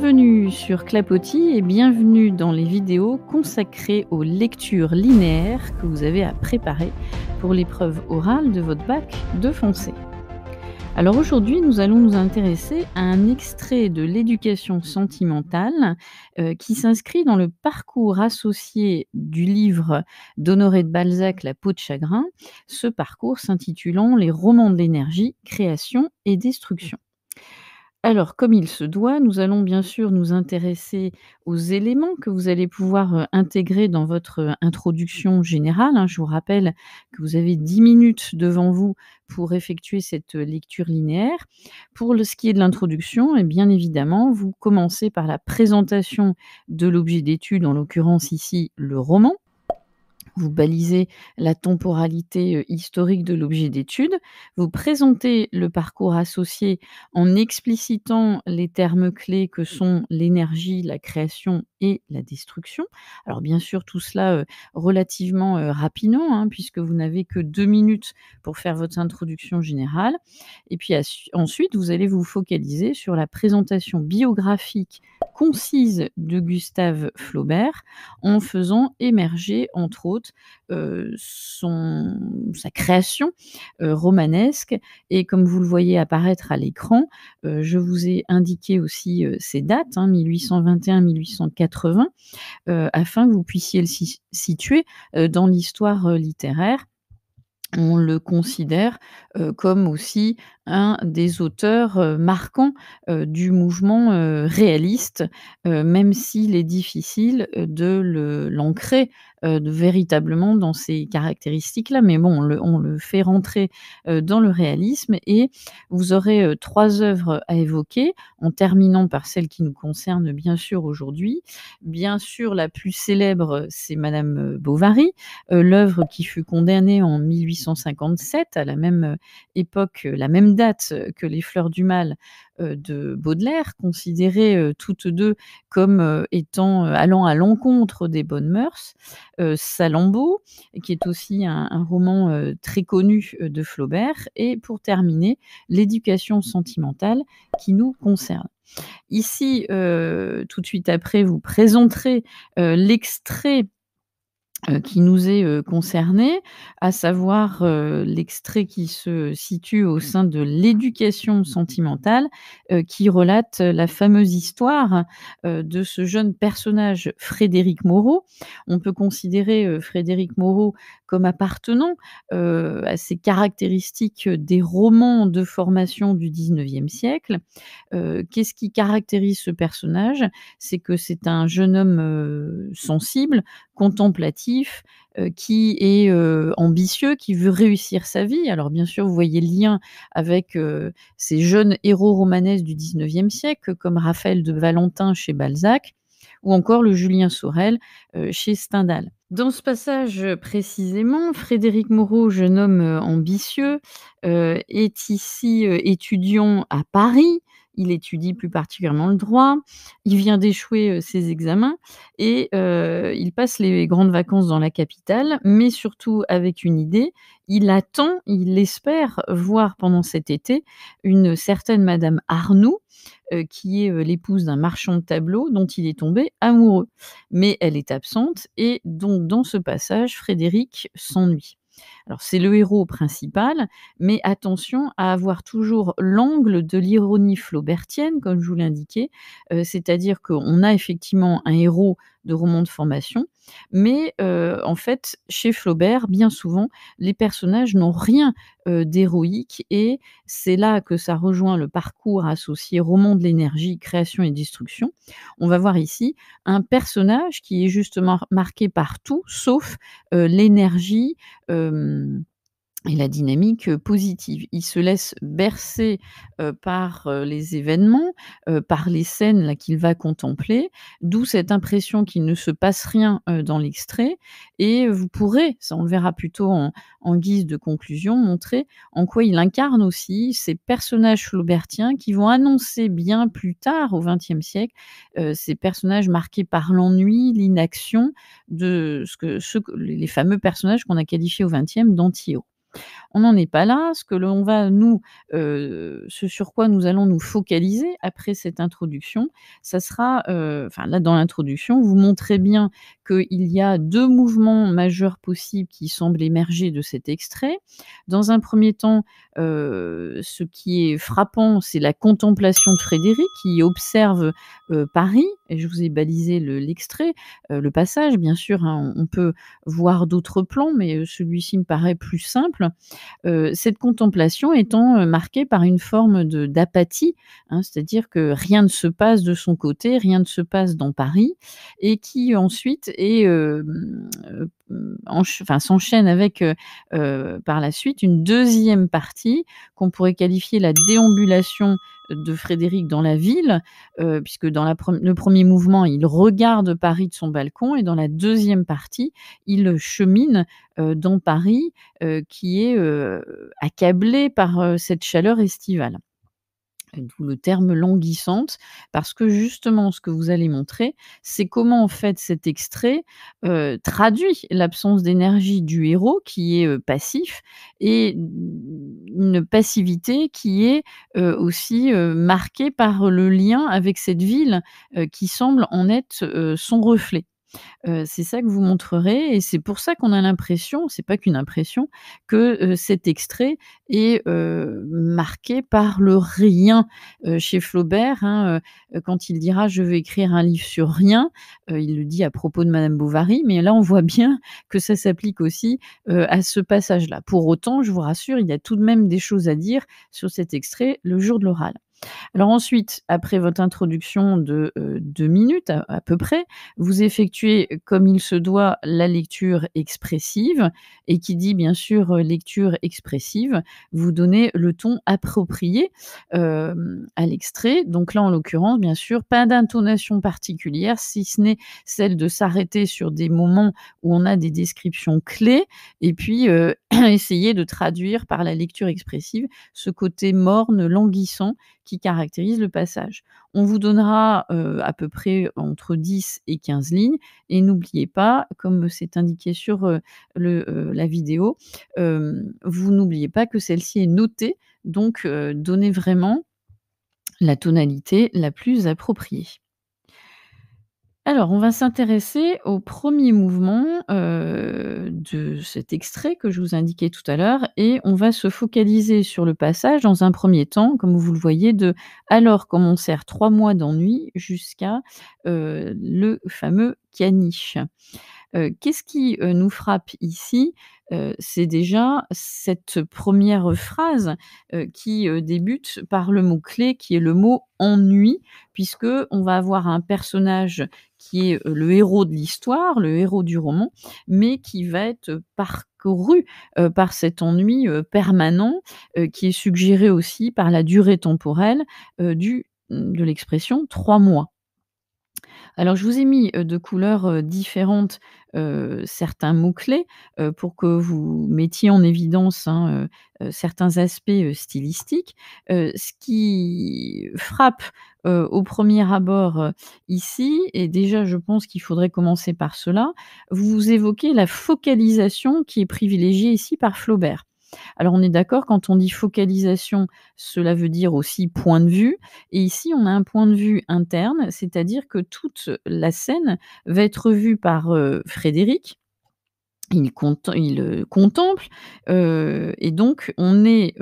Bienvenue sur Clapotis et bienvenue dans les vidéos consacrées aux lectures linéaires que vous avez à préparer pour l'épreuve orale de votre bac de français. Alors aujourd'hui, nous allons nous intéresser à un extrait de l'éducation sentimentale euh, qui s'inscrit dans le parcours associé du livre d'Honoré de Balzac, La peau de chagrin, ce parcours s'intitulant Les romans de l'énergie, création et destruction. Alors, comme il se doit, nous allons bien sûr nous intéresser aux éléments que vous allez pouvoir euh, intégrer dans votre euh, introduction générale. Hein. Je vous rappelle que vous avez 10 minutes devant vous pour effectuer cette euh, lecture linéaire. Pour ce qui est de l'introduction, eh bien évidemment, vous commencez par la présentation de l'objet d'étude, en l'occurrence ici le roman vous balisez la temporalité historique de l'objet d'étude, vous présentez le parcours associé en explicitant les termes clés que mmh. sont l'énergie, la création et la destruction. Alors bien sûr, tout cela relativement rapidement, hein, puisque vous n'avez que deux minutes pour faire votre introduction générale. Et puis ensuite, vous allez vous focaliser sur la présentation biographique concise de Gustave Flaubert en mmh. faisant émerger, entre autres, euh, sa création euh, romanesque. Et comme vous le voyez apparaître à l'écran, euh, je vous ai indiqué aussi ces dates, 1821-1880, hein, afin que vous puissiez le situer dans l'histoire littéraire on le considère euh, comme aussi un des auteurs euh, marquants euh, du mouvement réaliste, même s'il est difficile de l'ancrer euh, véritablement dans ces caractéristiques-là. Mais bon, on le, fait rentrer euh, dans le réalisme et vous aurez euh, trois œuvres à évoquer, en terminant par celle qui nous concerne bien sûr aujourd'hui. Bien sûr, la plus célèbre, c'est Madame Bovary, l'œuvre qui fut condamnée en 1857, à la même époque, la même date que Les Fleurs du Mal euh, de Baudelaire, considérées euh, toutes deux comme euh, étant allant à l'encontre des bonnes mœurs. Salammbô, qui est aussi un, roman très connu de Flaubert. Et pour terminer, l'éducation sentimentale qui nous concerne. Ici, tout de suite après, vous présenterez l'extrait euh, qui nous est euh, concerné, à savoir euh, l'extrait qui se situe au sein de l'éducation sentimentale, qui relate la fameuse histoire de ce jeune personnage Frédéric Moreau. On peut considérer Frédéric Moreau comme appartenant à ces caractéristiques des romans de formation du 19e siècle. Qu'est-ce qui caractérise ce personnage C'est que c'est un jeune homme sensible, contemplatif, euh, qui est euh, ambitieux, qui veut réussir sa vie. Alors bien sûr, vous voyez le lien avec euh, ces jeunes héros romanesques du 19e siècle, comme Raphaël de Valentin chez Balzac, ou encore le Julien Sorel chez Stendhal. Dans ce passage précisément, Frédéric Moreau, jeune homme ambitieux, est ici étudiant à Paris, il étudie plus particulièrement le droit, il vient d'échouer euh, ses examens et euh, il passe les grandes vacances dans la capitale, mais surtout avec une idée, il attend, il espère voir pendant cet été une certaine Madame Arnoux, euh, qui est l'épouse d'un marchand de tableaux dont il est tombé amoureux. Mais elle est absente et donc dans ce passage, Frédéric s'ennuie. Alors c'est le héros principal, mais attention à avoir toujours l'angle de l'ironie flaubertienne, comme je vous l'indiquais, euh, c'est-à-dire qu'on a effectivement un héros de roman de formation, mais euh, en fait, chez Flaubert, bien souvent, les personnages n'ont rien euh, d'héroïque et c'est là que ça rejoint le parcours associé roman de l'énergie, création et destruction. On va voir ici un personnage qui est justement marqué par tout, sauf l'énergie. um, et la dynamique euh, positive. Il se laisse bercer euh, par euh, les événements, par les scènes qu'il va contempler, d'où cette impression qu'il ne se passe rien dans l'extrait. Et vous pourrez, ça on le verra plutôt en, guise de conclusion, montrer en quoi il incarne aussi ces personnages flaubertiens qui vont annoncer bien plus tard, au XXe siècle, ces personnages marqués par l'ennui, l'inaction, de ce que, les fameux personnages qu'on a qualifiés au XXe danti on n'en est pas là. Ce que l'on va nous, euh, ce sur quoi nous allons nous focaliser après cette introduction, ça sera, euh, enfin là dans l'introduction, vous montrez bien qu'il y a deux mouvements majeurs possibles qui semblent émerger de cet extrait. Dans un premier temps, euh, ce qui est frappant, c'est la contemplation de Frédéric qui observe Paris. Et je vous ai balisé l'extrait, le, passage, bien sûr. Hein. on peut voir d'autres plans, mais celui-ci me paraît plus simple. Euh, cette contemplation étant euh, marquée par une forme d'apathie, hein, c'est-à-dire que rien ne se passe de son côté, rien ne se passe dans Paris, et qui ensuite euh, s'enchaîne avec par la suite une deuxième partie qu'on pourrait qualifier la déambulation de Frédéric dans la ville, euh, puisque dans le premier mouvement, il regarde Paris de son balcon, et dans la deuxième partie, il chemine euh, dans Paris, euh, qui est accablé par cette chaleur estivale. Euh, le terme languissante, parce que justement, ce que vous allez montrer, c'est comment en fait cet extrait euh, traduit l'absence d'énergie du héros qui est euh, passif et une passivité qui est aussi marquée par le lien avec cette ville qui semble en être son reflet c'est ça que vous montrerez et c'est pour ça qu'on a l'impression, c'est pas qu'une impression, que cet extrait est marqué par le rien chez Flaubert. Hein, quand il dira je veux écrire un livre sur rien, il le dit à propos de Madame Bovary, mais là on voit bien que ça s'applique aussi à ce passage-là. Pour autant, je vous rassure, il y a tout de même des choses à dire sur cet extrait le jour de l'oral. Alors ensuite, après votre introduction de euh, deux minutes à, peu près, vous effectuez euh, comme il se doit la lecture expressive et qui dit bien sûr euh, lecture expressive, vous donnez le ton approprié à l'extrait. Donc là, en l'occurrence, bien sûr, pas d'intonation particulière, si ce n'est celle de s'arrêter sur des moments où on a des descriptions clés et puis essayer de traduire par la lecture expressive ce côté morne, languissant qui caractérise le passage. On vous donnera euh, à peu près entre 10 et 15 lignes et n'oubliez pas, comme c'est indiqué sur euh, euh, la vidéo, vous n'oubliez pas que celle-ci est notée, donc donnez vraiment la tonalité la plus appropriée. Alors, on va s'intéresser au premier mouvement euh, de cet extrait que je vous indiquais tout à l'heure et on va se focaliser sur le passage dans un premier temps, comme vous le voyez, de alors comment on sert trois mois d'ennui jusqu'à euh, le fameux caniche. Qu'est-ce qui nous frappe ici C'est déjà cette première phrase qui débute par le mot-clé qui est le mot ennui, puisque on va avoir un personnage qui est le héros de l'histoire, le héros du roman, mais qui va être parcouru par cet ennui permanent qui est suggéré aussi par la durée temporelle du, de l'expression trois mois. Alors, je vous ai mis de couleurs différentes certains mots-clés pour que vous mettiez en évidence hein, certains aspects stylistiques. ce qui frappe au premier abord ici, et déjà je pense qu'il faudrait commencer par cela, vous évoquez la focalisation qui est privilégiée ici par Flaubert. Alors on est d'accord, quand on dit focalisation, cela veut dire aussi point de vue. Et ici, on a un point de vue interne, c'est-à-dire que toute la scène va être vue par euh, Frédéric, il, euh, contemple, euh, et donc on est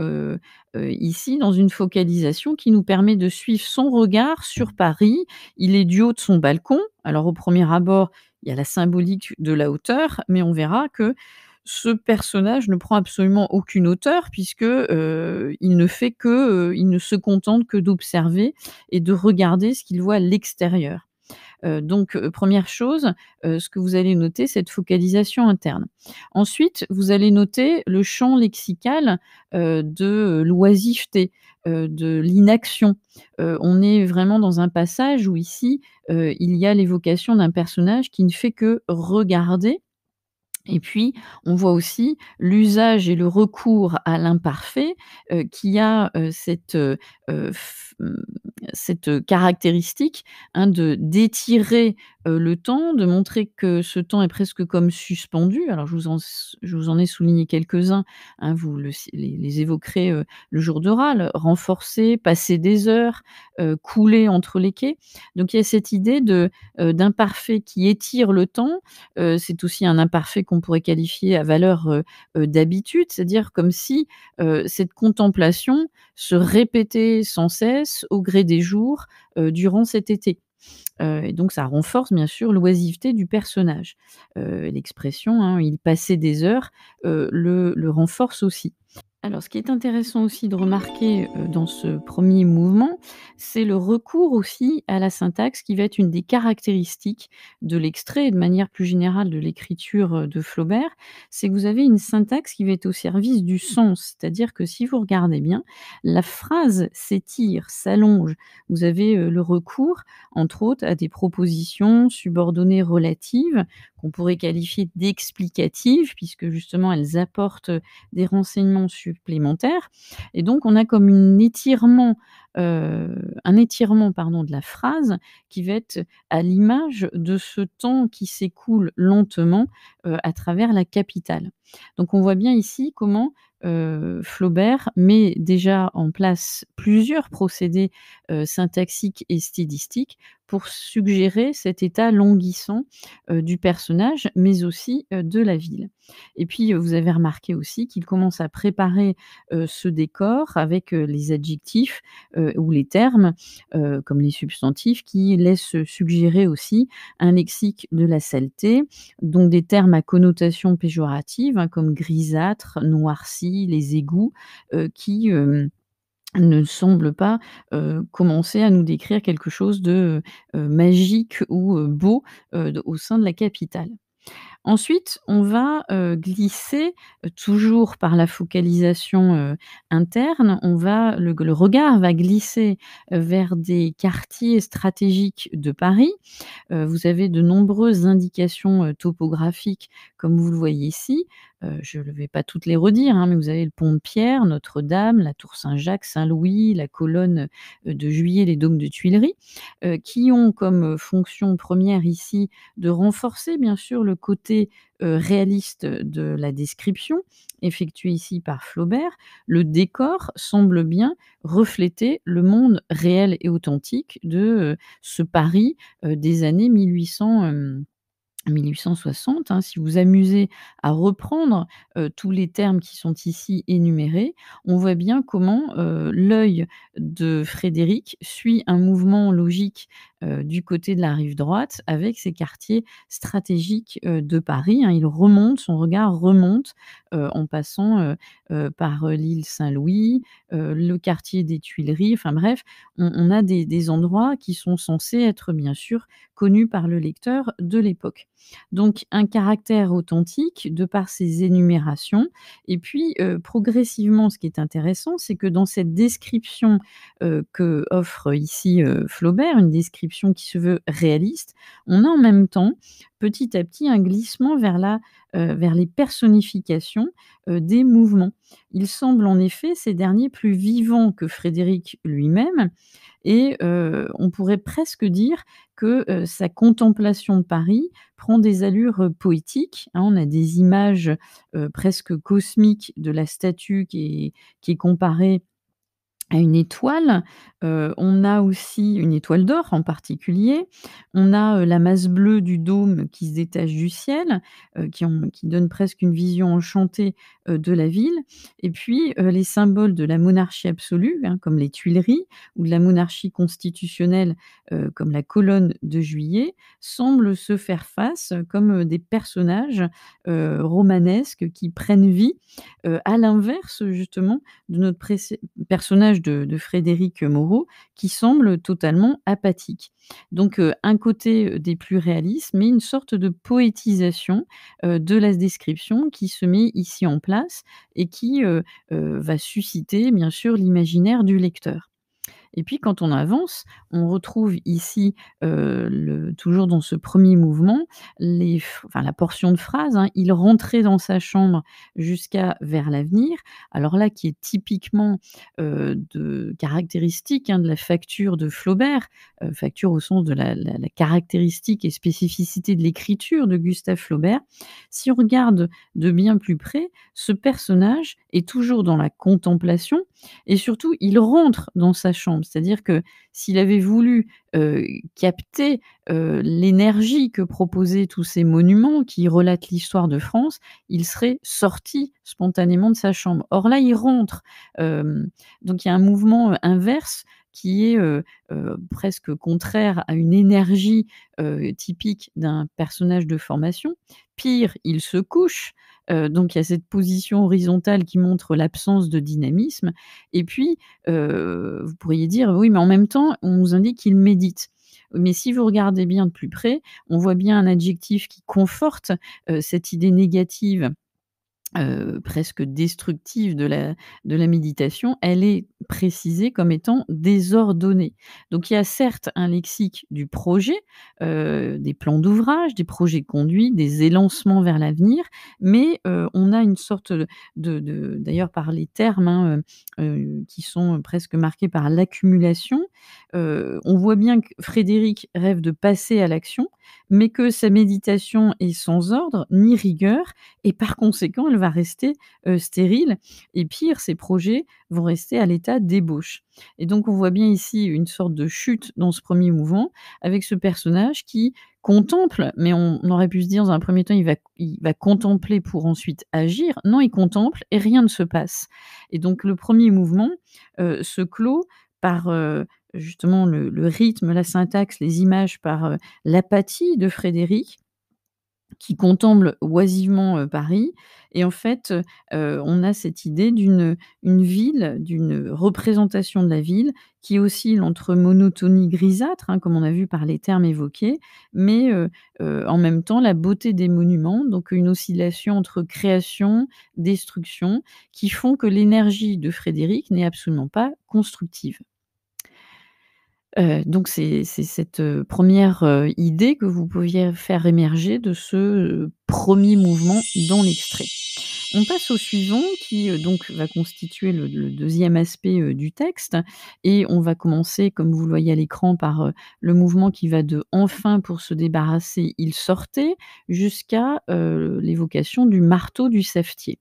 ici dans une focalisation qui nous permet de suivre son regard sur Paris. Il est du haut de son balcon. Alors au premier abord, il y a la symbolique de la hauteur, mais on verra que ce personnage ne prend absolument aucune hauteur puisque euh, il ne fait que, euh, il ne se contente que d'observer et de regarder ce qu'il voit à l'extérieur. Euh, donc, première chose, ce que vous allez noter, cette focalisation interne. Ensuite, vous allez noter le champ lexical de l'oisiveté, de l'inaction. on est vraiment dans un passage où ici, il y a l'évocation d'un personnage qui ne fait que regarder et puis, on voit aussi l'usage et le recours à l'imparfait euh, qui a euh, cette euh, euh, euh, cette caractéristique hein, de d'étirer euh, le temps, de montrer que ce temps est presque comme suspendu. Alors je vous en, ai souligné quelques-uns, hein, vous les, évoquerez le jour d'oral, renforcer, passer des heures, couler entre les quais. Donc il y a cette idée de d'imparfait qui étire le temps. c'est aussi un imparfait qu'on pourrait qualifier à valeur d'habitude, c'est-à-dire comme si cette contemplation se répéter sans cesse au gré des jours euh, durant cet été. Euh, et donc ça renforce bien sûr l'oisiveté du personnage. Euh, l'expression hein, il passait des heures le, le renforce aussi. Alors, ce qui est intéressant aussi de remarquer euh, dans ce premier mouvement, c'est le recours aussi à la syntaxe qui va être une des caractéristiques de l'extrait et de manière plus générale de l'écriture euh, de Flaubert. C'est que vous avez une syntaxe qui va être au service du sens, c'est-à-dire que si vous regardez bien, la phrase s'étire, s'allonge. Vous avez euh, le recours, entre autres, à des propositions subordonnées relatives on pourrait qualifier d'explicatives, puisque justement elles apportent euh, des renseignements supplémentaires. Et donc on a comme un étirement euh, un étirement pardon, de la phrase qui va être à l'image de ce temps qui s'écoule lentement euh, à travers la capitale. Donc on voit bien ici comment euh, Flaubert met déjà en place plusieurs procédés syntaxiques et stylistiques pour suggérer cet état languissant du personnage, mais aussi de la ville. Et puis, vous avez remarqué aussi qu'il commence à préparer ce décor avec les adjectifs ou les termes, comme les substantifs, qui laissent suggérer aussi un lexique de la saleté, dont des termes à connotation péjorative, hein, comme grisâtre, noirci, les égouts, qui ne semblent pas commencer à nous décrire quelque chose de magique ou beau au sein de la capitale. Ensuite, on va euh, glisser, euh, toujours par la focalisation euh, interne, on va, le, regard va glisser vers des quartiers stratégiques de Paris. vous avez de nombreuses indications topographiques, comme vous le voyez ici. je ne vais pas toutes les redire, hein, mais vous avez le pont de Pierre, Notre-Dame, la tour Saint-Jacques, Saint-Louis, la colonne de Juillet, les dômes de Tuileries, qui ont comme fonction première ici de renforcer bien sûr le côté réaliste de la description, effectuée ici par Flaubert, le décor semble bien refléter le monde réel et authentique de ce Paris des années 1800. 1860, hein, si vous amusez à reprendre euh, tous les termes qui sont ici énumérés, on voit bien comment euh, l'œil de Frédéric suit un mouvement logique euh, du côté de la rive droite avec ses quartiers stratégiques de Paris. Hein. il remonte, son regard remonte en passant par l'île Saint-Louis, le quartier des Tuileries, enfin bref, on, a des endroits qui sont censés être bien sûr connus par le lecteur de l'époque. Donc un caractère authentique de par ses énumérations. Et puis euh, progressivement, ce qui est intéressant, c'est que dans cette description qu'offre euh, que offre ici euh, Flaubert, une description qui se veut réaliste, on a en même temps petit à petit un glissement vers, la, euh, vers les personnifications euh, des mouvements. Il semble en effet ces derniers plus vivants que Frédéric lui-même, et euh, on pourrait presque dire que sa contemplation de Paris prend des allures poétiques. Hein. on a des images presque cosmiques de la statue qui qui est comparée à une étoile. Euh, on a aussi une étoile d'or en particulier. On a euh, la masse bleue du dôme qui se détache du ciel, euh, qui, qui, donne presque une vision enchantée de la ville. Et puis les symboles de la monarchie absolue, hein, comme les Tuileries, ou de la monarchie constitutionnelle, comme la colonne de juillet, semblent se faire face comme des personnages romanesques qui prennent vie, à l'inverse justement de notre personnage de, Frédéric Moreau qui semble totalement apathique. Donc euh, un côté euh, des plus réalistes, mais une sorte de poétisation euh, de la description qui se met ici en place et qui va susciter bien sûr l'imaginaire du lecteur. Et puis quand on avance, on retrouve ici, euh, le, toujours dans ce premier mouvement, les, enfin, la portion de phrase, hein. il rentrait dans sa chambre jusqu'à vers l'avenir, alors là qui est typiquement euh, de caractéristique hein, de la facture de Flaubert, euh, facture au sens de la caractéristique et spécificité de l'écriture de Gustave Flaubert, si on regarde de bien plus près, ce personnage est toujours dans la contemplation et surtout il rentre dans sa chambre. C'est-à-dire que s'il avait voulu euh, capter euh, l'énergie que proposaient tous ces monuments qui relatent l'histoire de France, il serait sorti spontanément de sa chambre. Or là, il rentre. Euh, donc il y a un mouvement inverse qui est presque contraire à une énergie typique d'un personnage de formation. Pire, il se couche euh, donc il y a cette position horizontale qui montre l'absence de dynamisme. Et puis, euh, vous pourriez dire, oui, mais en même temps, on nous indique qu'il médite. Mais si vous regardez bien de plus près, on voit bien un adjectif qui conforte euh, cette idée négative euh, presque destructive de la, de la méditation, elle est précisée comme étant désordonnée. Donc il y a certes un lexique du projet, euh, des plans d'ouvrage, des projets conduits, des élancements vers l'avenir, mais euh, on a une sorte de, d'ailleurs par les termes hein, qui sont presque marqués par l'accumulation, on voit bien que Frédéric rêve de passer à l'action, mais que sa méditation est sans ordre ni rigueur, et par conséquent, va rester stérile et pire, ses projets vont rester à l'état d'ébauche. Et donc on voit bien ici une sorte de chute dans ce premier mouvement avec ce personnage qui contemple, mais on, aurait pu se dire dans un premier temps il va, il va contempler pour ensuite agir. Non, il contemple et rien ne se passe. Et donc le premier mouvement se clôt par justement le, rythme, la syntaxe, les images, par l'apathie de Frédéric, qui contemple oisivement Paris. Et en fait, on a cette idée d'une ville, d'une représentation de la ville qui oscille entre monotonie grisâtre, hein, comme on a vu par les termes évoqués, mais en même temps la beauté des monuments, donc une oscillation entre création, destruction, qui font que l'énergie de Frédéric n'est absolument pas constructive. Euh, donc c'est cette euh, première euh, idée que vous pouviez faire émerger de ce premier mouvement dans l'extrait. On passe au suivant qui donc va constituer le, deuxième aspect du texte et on va commencer comme vous le voyez à l'écran par le mouvement qui va de enfin pour se débarrasser il sortait jusqu'à l'évocation du marteau du savetier.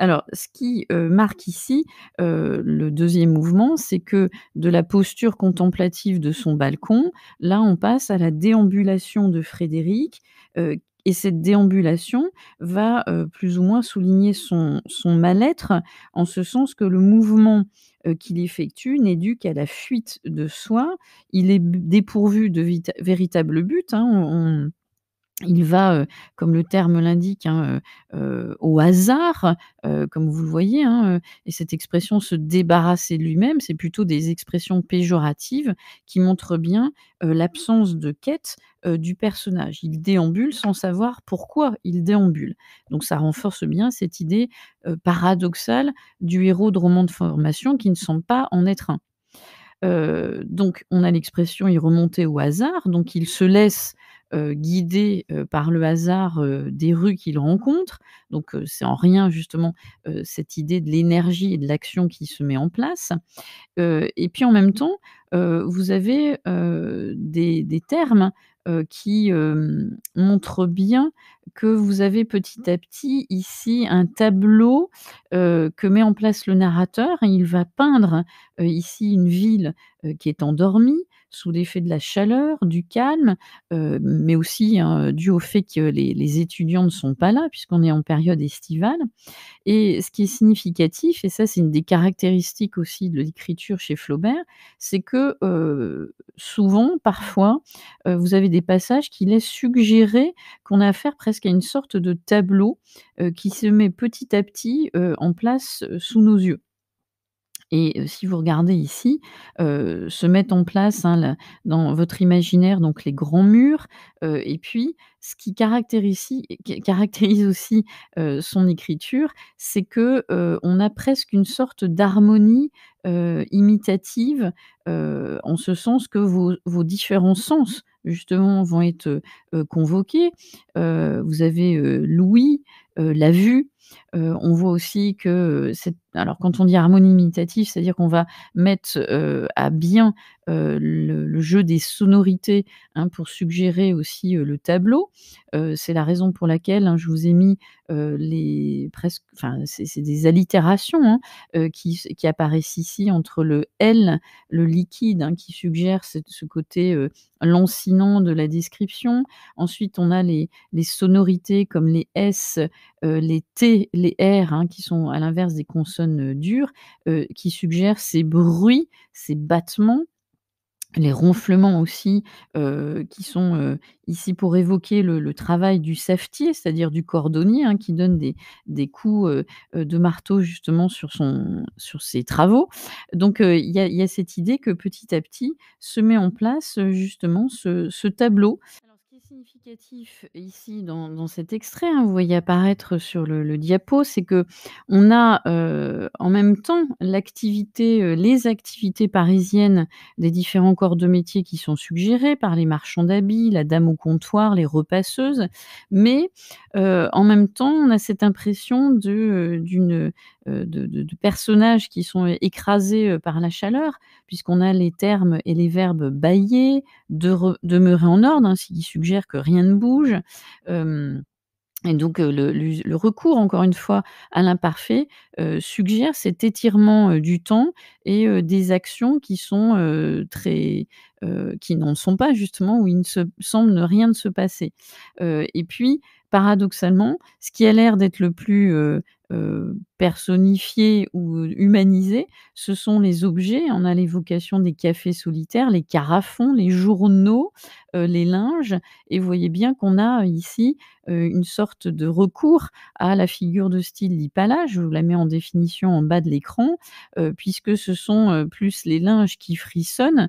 Alors, ce qui euh, marque ici euh, le deuxième mouvement, c'est que de la posture contemplative de son balcon, là, on passe à la déambulation de Frédéric. Euh, et cette déambulation va plus ou moins souligner son, mal-être, en ce sens que le mouvement qu'il effectue n'est dû qu'à la fuite de soi. Il est dépourvu de véritable but. Hein, il va, euh, comme le terme l'indique, hein, euh, euh, au hasard, comme vous le voyez, hein, et cette expression se débarrasser de lui-même, c'est plutôt des expressions péjoratives qui montrent bien l'absence de quête du personnage. Il déambule sans savoir pourquoi il déambule. Donc ça renforce bien cette idée paradoxale du héros de roman de formation qui ne semble pas en être un. donc on a l'expression il remontait au hasard, donc il se laisse euh, guidé euh, par le hasard euh, des rues qu'il rencontre. Donc c'est en rien justement cette idée de l'énergie et de l'action qui se met en place. et puis en même temps, vous avez des, des, termes qui montrent bien que vous avez petit à petit ici un tableau euh, que met en place le narrateur. Il va peindre euh, ici une ville euh, qui est endormie sous l'effet de la chaleur, du calme, mais aussi hein, dû au fait que les, les étudiants ne sont pas là puisqu'on est en période estivale. Et ce qui est significatif, et ça c'est une des caractéristiques aussi de l'écriture chez Flaubert, c'est que souvent, parfois, vous avez des passages qui laissent suggérer qu'on a affaire presque qu'il y a une sorte de tableau euh, qui se met petit à petit euh, en place euh, sous nos yeux. Et si vous regardez ici, se mettent en place hein, dans votre imaginaire donc les grands murs. et puis, ce qui caractérise, aussi son écriture, c'est que on a presque une sorte d'harmonie imitative, en ce sens que vos, vos, différents sens, justement, vont être convoqués. vous avez l'ouïe, la vue, on voit aussi que, alors quand on dit harmonie imitative, c'est-à-dire qu'on va mettre à bien le, jeu des sonorités hein, pour suggérer aussi le tableau. c'est la raison pour laquelle hein, je vous ai mis les presque, enfin c'est des allitérations hein, qui, apparaissent ici entre le L, le liquide, qui suggère ce, côté lancinant de la description. Ensuite, on a les, les sonorités comme les S, les T les R hein, qui sont à l'inverse des consonnes euh, dures euh, qui suggèrent ces bruits, ces battements les ronflements aussi euh, qui sont ici pour évoquer le, travail du saftier, c'est-à-dire du cordonnier hein, qui donne des, coups de marteau justement sur, ses travaux. Donc il y, a cette idée que petit à petit se met en place justement ce tableau significatif ici dans, cet extrait, hein, vous voyez apparaître sur le, diapo, c'est que on a euh, en même temps l'activité, euh, les activités parisiennes des différents corps de métier qui sont suggérés par les marchands d'habits, la dame au comptoir, les repasseuses, mais euh, en même temps on a cette impression de, d'une, de, personnages qui sont écrasés par la chaleur, puisqu'on a les termes et les verbes bailler, de demeurer en ordre, hein, ce qui suggère que rien ne bouge. et donc le, recours, encore une fois, à l'imparfait suggère cet étirement du temps et des actions qui sont très, qui n'en sont pas justement où il ne semble rien ne se passer. et puis, paradoxalement, ce qui a l'air d'être le plus euh, personnifiés ou euh, humanisés, ce sont les objets. On a l'évocation des cafés solitaires, les carafons, les journaux, euh, les linges. Et vous voyez bien qu'on a ici une sorte de recours à la figure de style d'Ipala. Je vous la mets en définition en bas de l'écran, puisque ce sont plus les linges qui frissonnent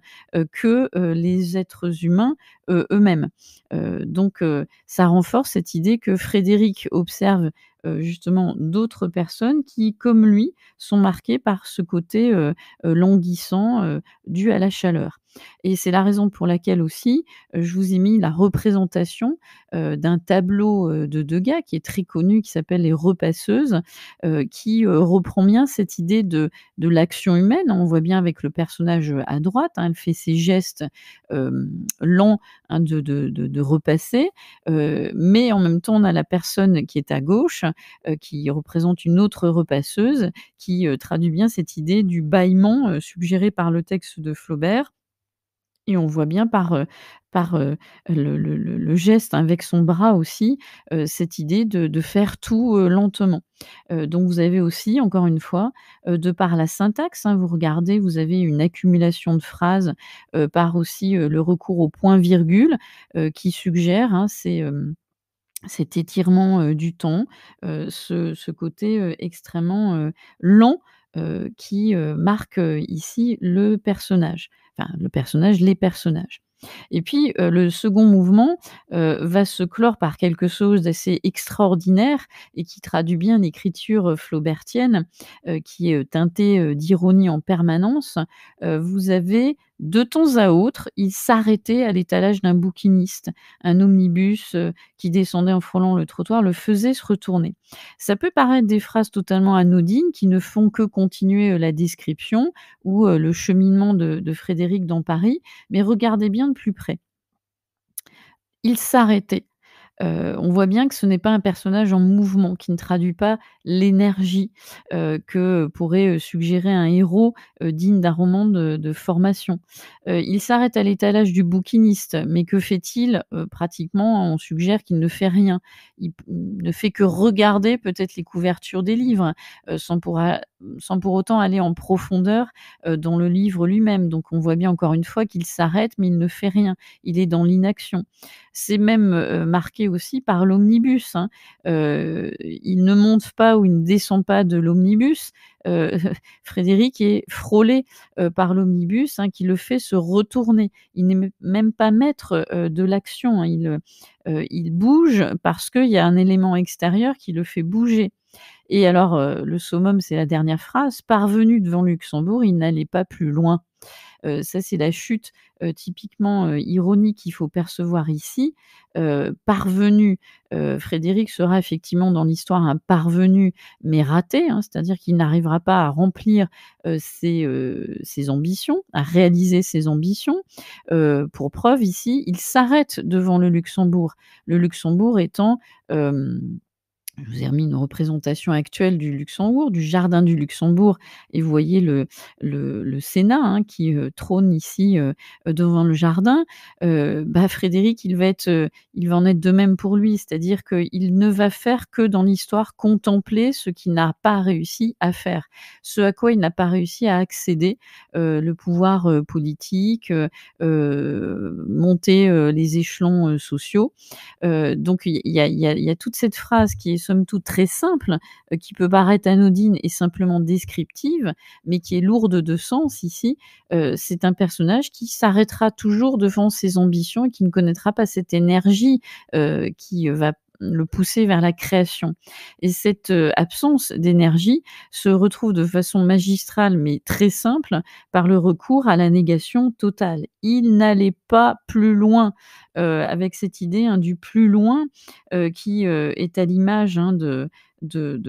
que les êtres humains eux-mêmes. donc ça renforce cette idée que Frédéric observe euh, justement d'autres personnes qui, comme lui, sont marquées par ce côté euh, euh, languissant dû à la chaleur. Et c'est la raison pour laquelle aussi, euh, je vous ai mis la représentation euh, d'un tableau euh, de Degas qui est très connu, qui s'appelle Les Repasseuses, qui reprend bien cette idée de, l'action humaine. On voit bien avec le personnage à droite, hein, elle fait ses gestes lents hein, de, de, repasser, mais en même temps, on a la personne qui est à gauche, qui représente une autre repasseuse, qui traduit bien cette idée du bâillement suggéré par le texte de Flaubert et on voit bien par, le, geste avec son bras aussi cette idée de, faire tout lentement. donc vous avez aussi, encore une fois, de par la syntaxe, hein, vous regardez, vous avez une accumulation de phrases par aussi le recours au point-virgule qui suggère hein, cet étirement du temps, ce, côté extrêmement lent qui marque ici le personnage enfin le personnage, les personnages. Et puis euh, le second mouvement euh, va se clore par quelque chose d'assez extraordinaire et qui traduit bien l'écriture euh, flaubertienne qui est teintée d'ironie en permanence. vous avez de temps à autre, il s'arrêtait à l'étalage d'un bouquiniste. Un omnibus euh, qui descendait en frôlant le trottoir le faisait se retourner. Ça peut paraître des phrases totalement anodines qui ne font que continuer euh, la description ou euh, le cheminement de, Frédéric dans Paris, mais regardez bien de plus près. Il s'arrêtait euh, on voit bien que ce n'est pas un personnage en mouvement, qui ne traduit pas l'énergie euh, que pourrait euh, suggérer un héros digne d'un roman de, formation. il s'arrête à l'étalage du bouquiniste, mais que fait-il Pratiquement, on suggère qu'il ne fait rien. Il ne fait que regarder peut-être les couvertures des livres, sans pour, sans, pour autant aller en profondeur dans le livre lui-même. Donc on voit bien encore une fois qu'il s'arrête, mais il ne fait rien. Il est dans l'inaction. C'est même marqué aussi par l'omnibus. Hein. Euh, il ne monte pas ou il ne descend pas de l'omnibus. Euh, Frédéric est frôlé euh, par l'omnibus hein, qui le fait se retourner. Il n'est même pas maître de l'action. Hein. Il, il, bouge parce qu'il y a un élément extérieur qui le fait bouger. Et alors, le summum, c'est la dernière phrase. Parvenu devant Luxembourg, il n'allait pas plus loin ça, c'est la chute typiquement ironique qu'il faut percevoir ici. parvenu, Frédéric sera effectivement dans l'histoire un parvenu, mais raté, hein, c'est-à-dire qu'il n'arrivera pas à remplir ses, ambitions, à réaliser ses ambitions. pour preuve, ici, il s'arrête devant le Luxembourg. Le Luxembourg étant je vous ai remis une représentation actuelle du Luxembourg, du jardin du Luxembourg, et vous voyez le, le, Sénat hein, qui euh, trône ici euh, devant le jardin. Euh, bah, Frédéric, il va, être, il va en être de même pour lui, c'est-à-dire qu'il ne va faire que dans l'histoire contempler ce qu'il n'a pas réussi à faire, ce à quoi il n'a pas réussi à accéder, le pouvoir politique, monter les échelons sociaux. donc il y y a toute cette phrase qui est tout très simple, euh, qui peut paraître anodine et simplement descriptive, mais qui est lourde de sens ici. Euh, c'est un personnage qui s'arrêtera toujours devant ses ambitions et qui ne connaîtra pas cette énergie euh, qui va le pousser vers la création. Et cette euh, absence d'énergie se retrouve de façon magistrale mais très simple par le recours à la négation totale. Il n'allait pas plus loin euh, avec cette idée hein, du plus loin euh, qui est à l'image hein, de, de,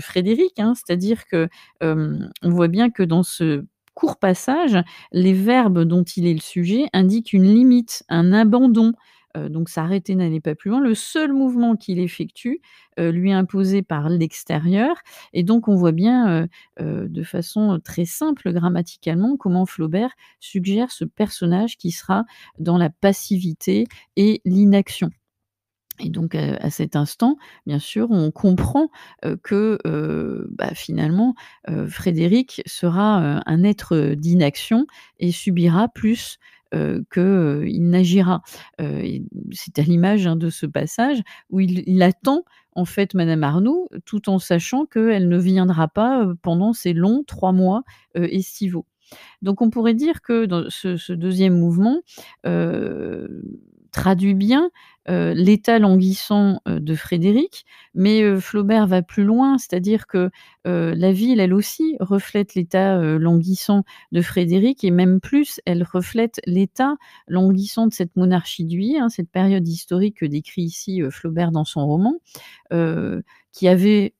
Frédéric, hein. c'est-à-dire que on voit bien que dans ce court passage, les verbes dont il est le sujet indiquent une limite, un abandon, donc s'arrêter n'allait pas plus loin. Le seul mouvement qu'il effectue lui imposé par l'extérieur. Et donc on voit bien de façon très simple grammaticalement comment Flaubert suggère ce personnage qui sera dans la passivité et l'inaction. Et donc à cet instant, bien sûr, on comprend que bah, finalement, Frédéric sera un être d'inaction et subira plus euh, que qu'il euh, n'agira. Euh, c'est à l'image hein, de ce passage où il, attend en fait Madame Arnoux, tout en sachant qu'elle ne viendra pas pendant ces longs trois mois estivaux. Donc on pourrait dire que dans ce, ce deuxième mouvement, euh, traduit bien euh, l'état languissant euh, de Frédéric, mais euh, Flaubert va plus loin, c'est-à-dire que la ville, elle aussi, reflète l'état languissant de Frédéric, et même plus, elle reflète l'état languissant de cette monarchie d'Huy, hein, cette période historique que décrit ici Flaubert dans son roman, qui avait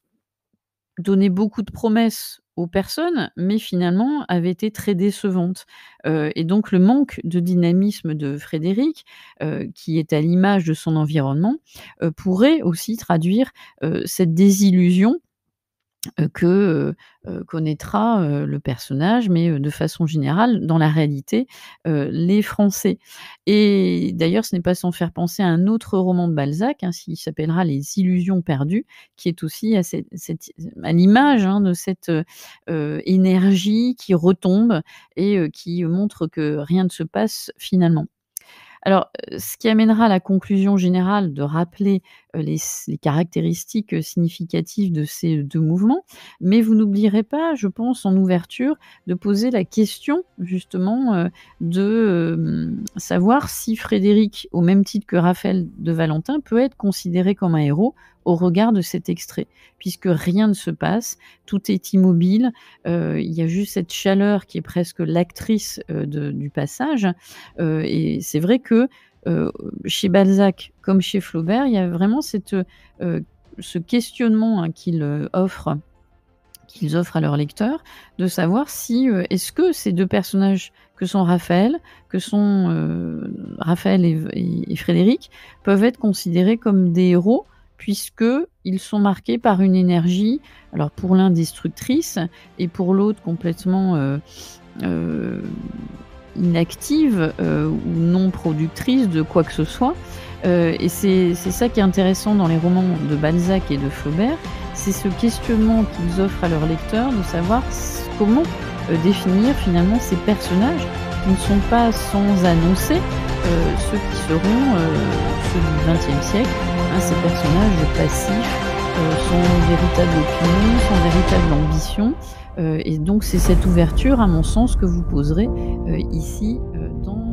donné beaucoup de promesses personnes, mais finalement avait été très décevante. Euh, et donc le manque de dynamisme de Frédéric, euh, qui est à l'image de son environnement, euh, pourrait aussi traduire cette désillusion euh, que euh, euh, connaîtra le personnage, mais de façon générale, dans la réalité, les Français. Et d'ailleurs, ce n'est pas sans faire penser à un autre roman de Balzac, hein, qui s'appellera Les Illusions perdues, qui est aussi à, l'image hein, de cette énergie qui retombe et qui montre que rien ne se passe finalement. Alors, ce qui amènera à la conclusion générale de rappeler les, les caractéristiques significatives de ces deux mouvements, mais vous n'oublierez pas, je pense, en ouverture, de poser la question justement de savoir si Frédéric, au même titre que Raphaël de Valentin, peut être considéré comme un héros au regard de cet extrait, puisque rien ne se passe, tout est immobile, euh, il y a juste cette chaleur qui est presque l'actrice euh, du passage. Euh, et c'est vrai que chez Balzac, comme chez Flaubert, il y a vraiment ce questionnement hein, qu'il qu'ils offrent à leurs lecteurs, de savoir si est-ce que ces deux personnages que sont Raphaël, que sont Raphaël et, Frédéric, peuvent être considérés comme des héros puisque ils sont marqués par une énergie, alors pour l'un destructrice et pour l'autre complètement euh, euh, inactive euh, ou non productrice de quoi que ce soit. et c'est ça qui est intéressant dans les romans de Balzac et de Flaubert, c'est ce questionnement qu'ils offrent à leurs lecteurs de savoir comment définir finalement ces personnages qui ne sont pas sans annoncer ceux qui seront ceux du XXe siècle ces personnages passifs euh, sans véritable opinion, sans véritable ambition. Euh, et donc c'est cette ouverture, à mon sens, que vous poserez euh, ici dans